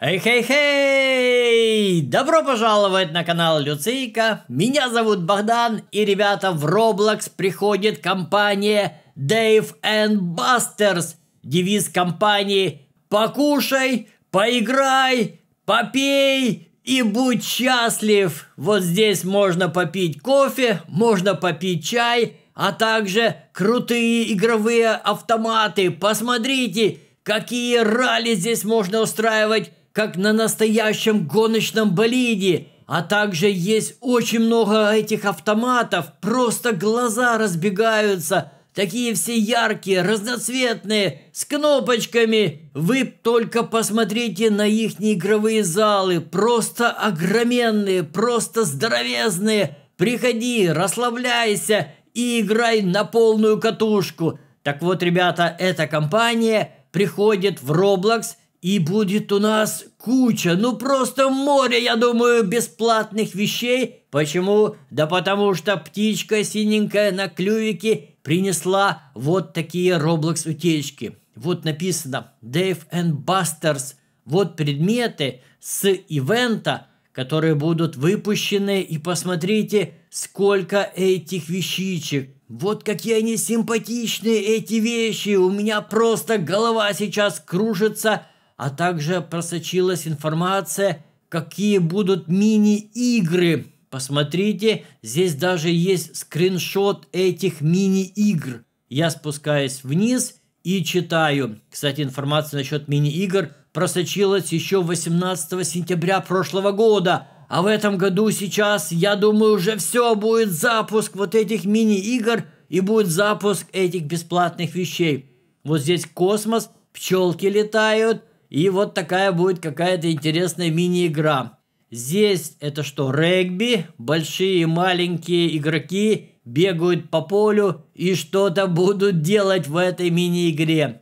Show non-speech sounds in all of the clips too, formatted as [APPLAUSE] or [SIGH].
Эй-хей-хей! Добро пожаловать на канал Люцийка. Меня зовут Богдан, и ребята в Roblox приходит компания Dave and Busters. Девиз компании «Покушай, поиграй, попей и будь счастлив». Вот здесь можно попить кофе, можно попить чай, а также крутые игровые автоматы. Посмотрите, какие ралли здесь можно устраивать как на настоящем гоночном болиде. А также есть очень много этих автоматов, просто глаза разбегаются. Такие все яркие, разноцветные, с кнопочками. Вы только посмотрите на их игровые залы, просто огроменные, просто здоровезные. Приходи, расслабляйся и играй на полную катушку. Так вот, ребята, эта компания приходит в Roblox – и будет у нас куча, ну просто море, я думаю, бесплатных вещей. Почему? Да потому что птичка синенькая на клювике принесла вот такие Roblox утечки. Вот написано Dave and Busters. Вот предметы с ивента, которые будут выпущены. И посмотрите, сколько этих вещичек. Вот какие они симпатичные, эти вещи. У меня просто голова сейчас кружится а также просочилась информация, какие будут мини-игры. Посмотрите, здесь даже есть скриншот этих мини-игр. Я спускаюсь вниз и читаю. Кстати, информация насчет мини-игр просочилась еще 18 сентября прошлого года. А в этом году сейчас, я думаю, уже все будет запуск вот этих мини-игр и будет запуск этих бесплатных вещей. Вот здесь космос, пчелки летают – и вот такая будет какая-то интересная мини-игра. Здесь это что, регби? Большие и маленькие игроки бегают по полю и что-то будут делать в этой мини-игре.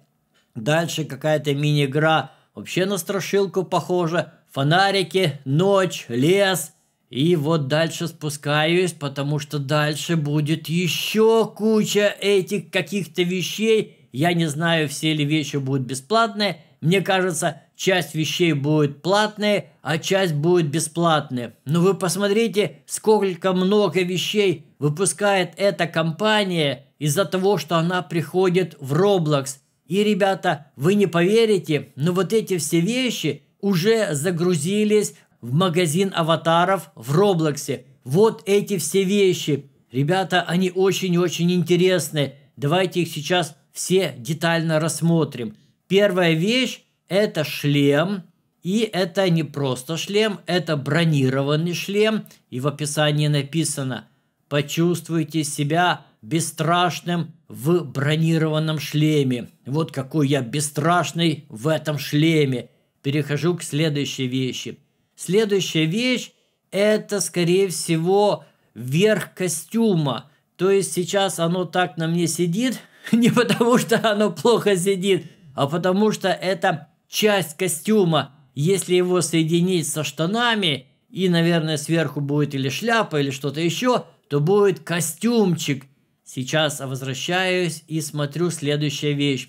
Дальше какая-то мини-игра, вообще на страшилку похожа. Фонарики, ночь, лес. И вот дальше спускаюсь, потому что дальше будет еще куча этих каких-то вещей. Я не знаю, все ли вещи будут бесплатные, мне кажется, часть вещей будет платная, а часть будет бесплатная. Но вы посмотрите, сколько много вещей выпускает эта компания из-за того, что она приходит в Roblox. И, ребята, вы не поверите, но вот эти все вещи уже загрузились в магазин аватаров в Роблоксе. Вот эти все вещи. Ребята, они очень-очень интересны. Давайте их сейчас все детально рассмотрим. Первая вещь – это шлем, и это не просто шлем, это бронированный шлем, и в описании написано «Почувствуйте себя бесстрашным в бронированном шлеме». Вот какой я бесстрашный в этом шлеме. Перехожу к следующей вещи. Следующая вещь – это, скорее всего, верх костюма. То есть сейчас оно так на мне сидит, [LAUGHS] не потому что оно плохо сидит, а потому что это часть костюма. Если его соединить со штанами и, наверное, сверху будет или шляпа, или что-то еще, то будет костюмчик. Сейчас возвращаюсь и смотрю следующая вещь.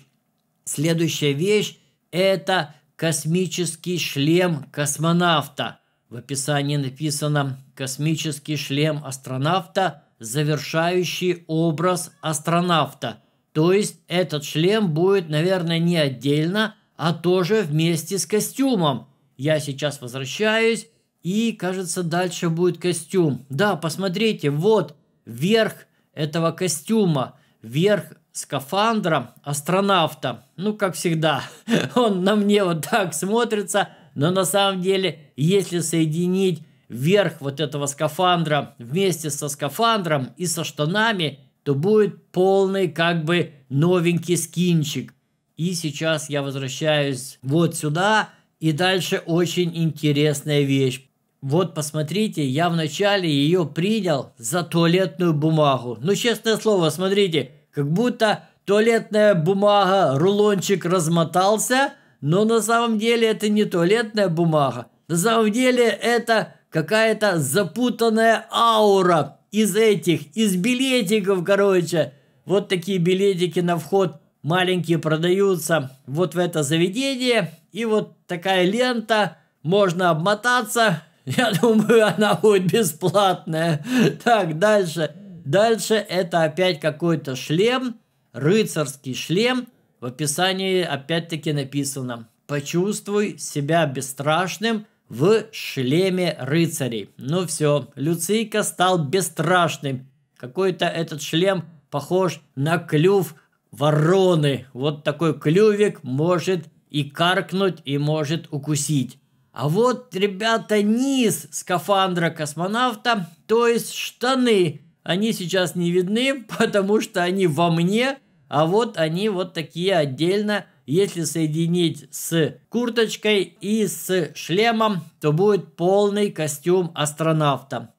Следующая вещь – это космический шлем космонавта. В описании написано «космический шлем астронавта, завершающий образ астронавта». То есть этот шлем будет, наверное, не отдельно, а тоже вместе с костюмом. Я сейчас возвращаюсь, и, кажется, дальше будет костюм. Да, посмотрите, вот верх этого костюма, верх скафандра астронавта. Ну, как всегда, [LAUGHS] он на мне вот так смотрится, но на самом деле, если соединить верх вот этого скафандра вместе со скафандром и со штанами – то будет полный как бы новенький скинчик. И сейчас я возвращаюсь вот сюда, и дальше очень интересная вещь. Вот посмотрите, я вначале ее принял за туалетную бумагу. Ну, честное слово, смотрите, как будто туалетная бумага, рулончик размотался, но на самом деле это не туалетная бумага. На самом деле это какая-то запутанная аура, из этих, из билетиков, короче. Вот такие билетики на вход маленькие продаются вот в это заведение. И вот такая лента, можно обмотаться. [LAUGHS] Я думаю, она будет бесплатная. [LAUGHS] Так, дальше. Дальше это опять какой-то шлем, рыцарский шлем. В описании опять-таки написано «Почувствуй себя бесстрашным» в шлеме рыцарей. Ну все, Люцийка стал бесстрашным. Какой-то этот шлем похож на клюв вороны. Вот такой клювик может и каркнуть, и может укусить. А вот, ребята, низ скафандра космонавта, то есть штаны. Они сейчас не видны, [LAUGHS] потому что они во мне, а вот они вот такие отдельно если соединить с курточкой и с шлемом, то будет полный костюм астронавта.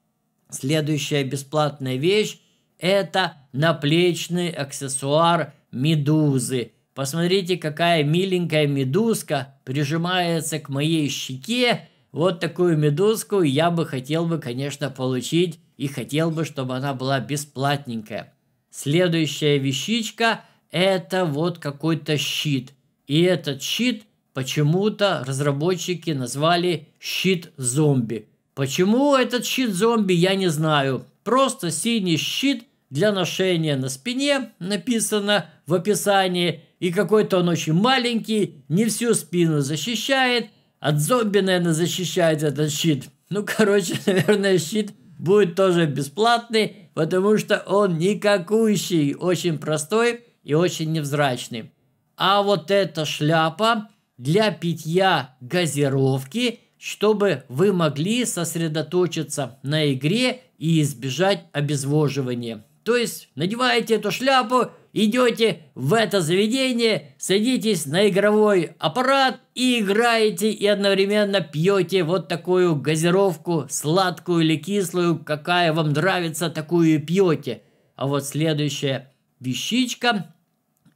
Следующая бесплатная вещь – это наплечный аксессуар «Медузы». Посмотрите, какая миленькая медузка прижимается к моей щеке. Вот такую медузку я бы хотел бы, конечно, получить и хотел бы, чтобы она была бесплатненькая. Следующая вещичка – это вот какой-то щит. И этот щит почему-то разработчики назвали «щит зомби». Почему этот щит зомби, я не знаю. Просто синий щит для ношения на спине написано в описании. И какой-то он очень маленький, не всю спину защищает. От зомби, наверное, защищает этот щит. Ну, короче, [LAUGHS] наверное, щит будет тоже бесплатный, потому что он никакущий, очень простой и очень невзрачный а вот эта шляпа для питья газировки, чтобы вы могли сосредоточиться на игре и избежать обезвоживания. То есть надеваете эту шляпу, идете в это заведение, садитесь на игровой аппарат и играете, и одновременно пьете вот такую газировку, сладкую или кислую, какая вам нравится, такую и пьете. А вот следующая вещичка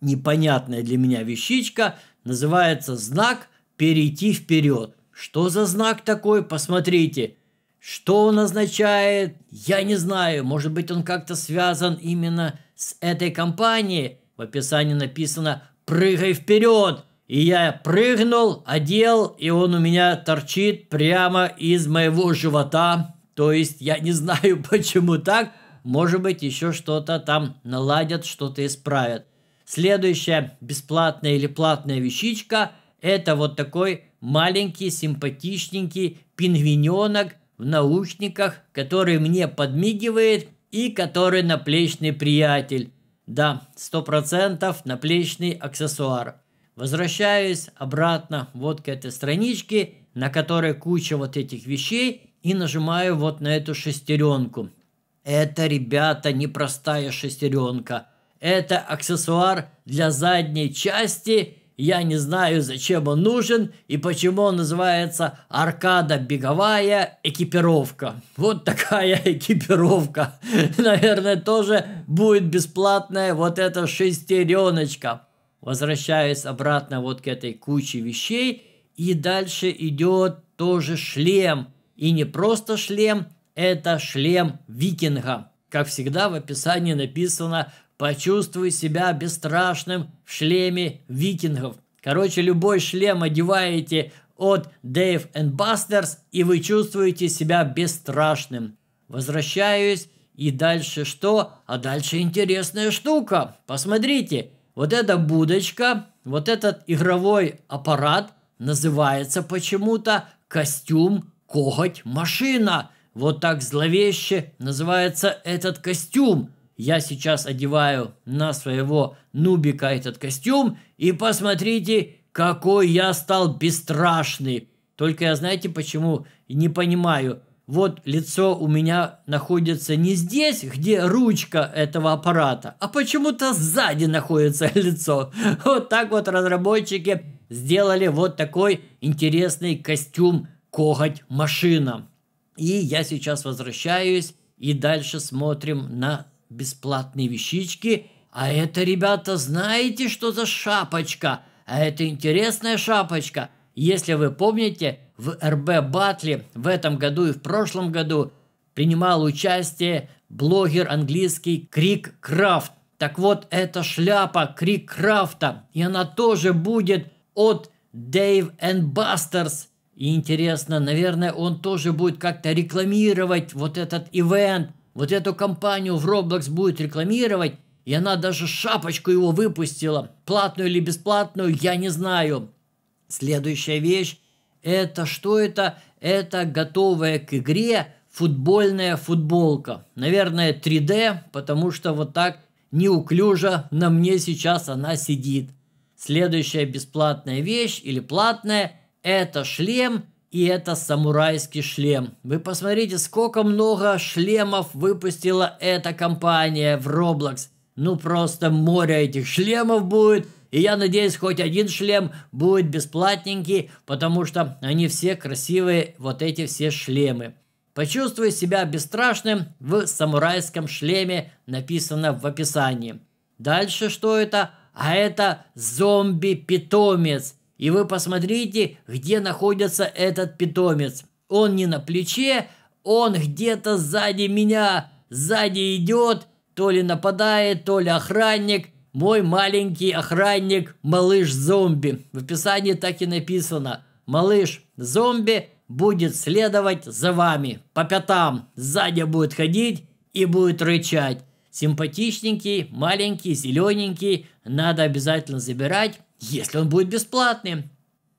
непонятная для меня вещичка, называется знак «Перейти вперед». Что за знак такой? Посмотрите. Что он означает? Я не знаю. Может быть, он как-то связан именно с этой компанией? В описании написано «Прыгай вперед!» И я прыгнул, одел, и он у меня торчит прямо из моего живота. То есть я не знаю, [LAUGHS] почему так. Может быть, еще что-то там наладят, что-то исправят. Следующая бесплатная или платная вещичка – это вот такой маленький симпатичненький пингвиненок в наушниках, который мне подмигивает и который наплечный приятель. Да, 100% наплечный аксессуар. Возвращаюсь обратно вот к этой страничке, на которой куча вот этих вещей, и нажимаю вот на эту шестеренку. Это, ребята, непростая шестеренка – это аксессуар для задней части. Я не знаю, зачем он нужен и почему он называется аркада беговая экипировка. Вот такая [LAUGHS] экипировка. Наверное, тоже будет бесплатная вот эта шестереночка. Возвращаясь обратно вот к этой куче вещей. И дальше идет тоже шлем. И не просто шлем, это шлем викинга. Как всегда в описании написано Почувствуй себя бесстрашным в шлеме викингов. Короче, любой шлем одеваете от Dave and Busters, и вы чувствуете себя бесстрашным. Возвращаюсь, и дальше что? А дальше интересная штука. Посмотрите, вот эта будочка, вот этот игровой аппарат называется почему-то костюм коготь машина. Вот так зловеще называется этот костюм. Я сейчас одеваю на своего нубика этот костюм, и посмотрите, какой я стал бесстрашный. Только я знаете почему? Не понимаю. Вот лицо у меня находится не здесь, где ручка этого аппарата, а почему-то сзади находится [LAUGHS] лицо. Вот так вот разработчики сделали вот такой интересный костюм коготь машина. И я сейчас возвращаюсь и дальше смотрим на бесплатные вещички. А это, ребята, знаете, что за шапочка? А это интересная шапочка. Если вы помните, в РБ Батле в этом году и в прошлом году принимал участие блогер английский Крик Крафт. Так вот, это шляпа Крик Крафта, и она тоже будет от Дэйв and Бастерс. И интересно, наверное, он тоже будет как-то рекламировать вот этот ивент вот эту компанию в Roblox будет рекламировать, и она даже шапочку его выпустила, платную или бесплатную, я не знаю. Следующая вещь – это что это? Это готовая к игре футбольная футболка. Наверное, 3D, потому что вот так неуклюже на мне сейчас она сидит. Следующая бесплатная вещь или платная – это шлем – и это самурайский шлем. Вы посмотрите, сколько много шлемов выпустила эта компания в Roblox. Ну просто море этих шлемов будет. И я надеюсь, хоть один шлем будет бесплатненький, потому что они все красивые, вот эти все шлемы. Почувствуй себя бесстрашным в самурайском шлеме, написано в описании. Дальше что это? А это зомби-питомец. И вы посмотрите, где находится этот питомец. Он не на плече, он где-то сзади меня. Сзади идет, то ли нападает, то ли охранник. Мой маленький охранник, малыш-зомби. В описании так и написано. Малыш-зомби будет следовать за вами. По пятам сзади будет ходить и будет рычать. Симпатичненький, маленький, зелененький. Надо обязательно забирать если он будет бесплатным.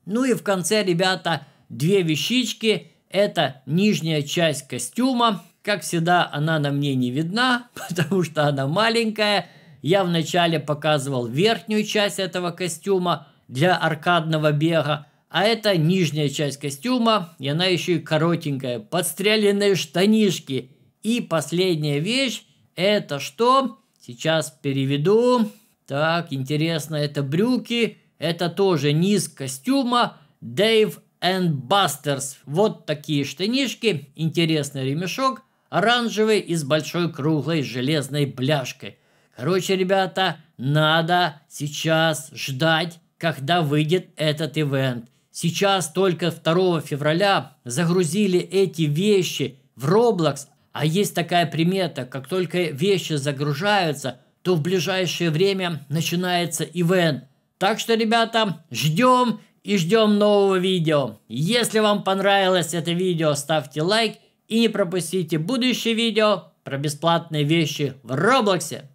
Ну и в конце, ребята, две вещички. Это нижняя часть костюма. Как всегда, она на мне не видна, [LAUGHS] потому что она маленькая. Я вначале показывал верхнюю часть этого костюма для аркадного бега. А это нижняя часть костюма, и она еще и коротенькая. Подстреленные штанишки. И последняя вещь, это что? Сейчас переведу. Так, интересно, это брюки, это тоже низ костюма Dave and Busters. Вот такие штанишки, интересный ремешок, оранжевый и с большой круглой железной бляшкой. Короче, ребята, надо сейчас ждать, когда выйдет этот ивент. Сейчас только 2 февраля загрузили эти вещи в Roblox, а есть такая примета, как только вещи загружаются – то в ближайшее время начинается ивент. Так что, ребята, ждем и ждем нового видео. Если вам понравилось это видео, ставьте лайк и не пропустите будущее видео про бесплатные вещи в Роблоксе.